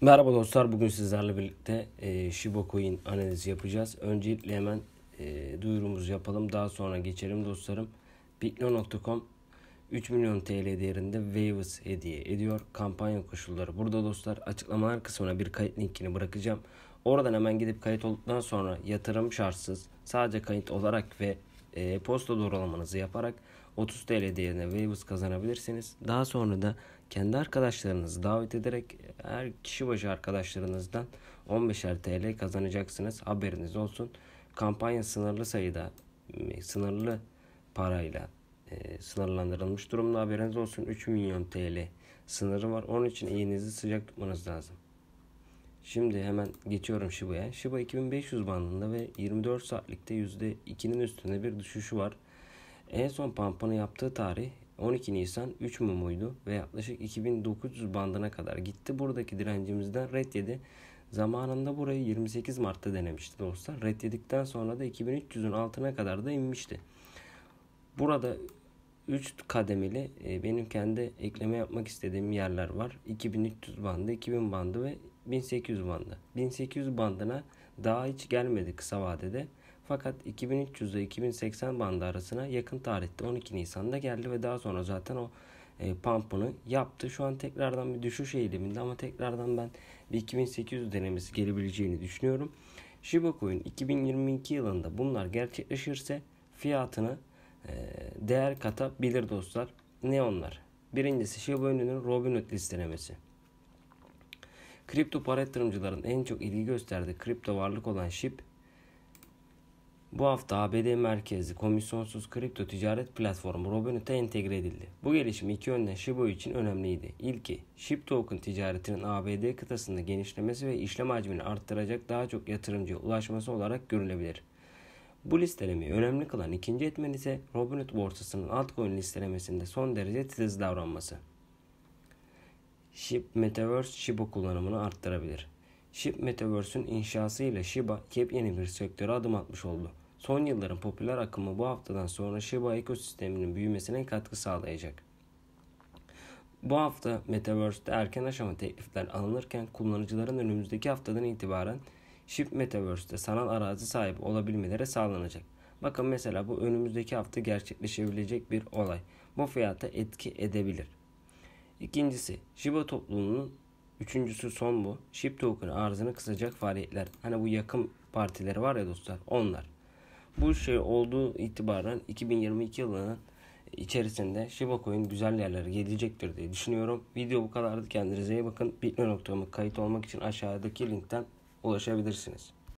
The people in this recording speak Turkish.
Merhaba dostlar. Bugün sizlerle birlikte e, Shiba Coin analizi yapacağız. Öncelikle hemen e, duyurumuzu yapalım. Daha sonra geçelim dostlarım. Bitno.com 3 milyon TL değerinde Waves hediye ediyor. Kampanya koşulları burada dostlar. Açıklamalar kısmına bir kayıt linkini bırakacağım. Oradan hemen gidip kayıt olduktan sonra yatırım şartsız sadece kayıt olarak ve e, posta doğrulamanızı yaparak 30 TL değerine Waves kazanabilirsiniz. Daha sonra da kendi arkadaşlarınızı davet ederek her kişi başı arkadaşlarınızdan 15'er TL kazanacaksınız. Haberiniz olsun. Kampanya sınırlı sayıda, sınırlı parayla e, sınırlandırılmış durumda haberiniz olsun. 3 milyon TL sınırı var. Onun için elinizi sıcak tutmanız lazım. Şimdi hemen geçiyorum Shiba'ya. Shiba 2500 bandında ve 24 saatlikte %2'nin üstünde bir düşüşü var. En son pampını yaptığı tarih 12 Nisan 3 mumuydu ve yaklaşık 2900 bandına kadar gitti. Buradaki direncimizden red yedi. Zamanında burayı 28 Mart'ta denemişti dostlar. Red yedikten sonra da 2300'ün altına kadar da inmişti. Burada 3 kademeli e, benim kendi ekleme yapmak istediğim yerler var. 2300 bandı, 2000 bandı ve 1800 bandı. 1800 bandına daha hiç gelmedi kısa vadede. Fakat 2300 ile 2080 bandı arasına yakın tarihte 12 Nisan'da geldi ve daha sonra zaten o e, pumpını yaptı. Şu an tekrardan bir düşüş eğiliminde ama tekrardan ben bir 2800 denemesi gelebileceğini düşünüyorum. Shiba Coin 2022 yılında bunlar gerçekleşirse fiyatını e, değer katabilir dostlar. Ne onlar? Birincisi Shiba Inu'nun Robinhood listelemesi. Kripto para yatırımcıların en çok ilgi gösterdiği kripto varlık olan SHIB bu hafta ABD merkezli komisyonsuz kripto ticaret platformu Robinhood'a entegre edildi. Bu gelişim iki yönden Shiba için önemliydi. İlki, SHIB token ticaretinin ABD kıtasında genişlemesi ve işlem hacmini arttıracak daha çok yatırımcıya ulaşması olarak görülebilir. Bu listelemeyi önemli kılan ikinci etmen ise Robinhood borsasının altcoin listelemesinde son derece titiz davranması. SHIB Metaverse Shiba kullanımını arttırabilir. SHIB Metaverse'ün inşası ile Shiba yepyeni bir sektöre adım atmış oldu. Son yılların popüler akımı bu haftadan sonra Shiba ekosisteminin büyümesine katkı sağlayacak. Bu hafta Metaverse'de erken aşama teklifler alınırken kullanıcıların önümüzdeki haftadan itibaren Shift Metaverse'de sanal arazi sahibi olabilmeleri sağlanacak. Bakın mesela bu önümüzdeki hafta gerçekleşebilecek bir olay. Bu fiyata etki edebilir. İkincisi Shiba topluluğunun üçüncüsü son bu. Ship token arzını kısacak faaliyetler. Hani bu yakın partileri var ya dostlar onlar. Bu şey olduğu itibaren 2022 yılının içerisinde Shiba Coin güzel yerlere gelecektir diye düşünüyorum. Video bu kadardı. Kendinize iyi bakın. Bitme.com'a kayıt olmak için aşağıdaki linkten ulaşabilirsiniz.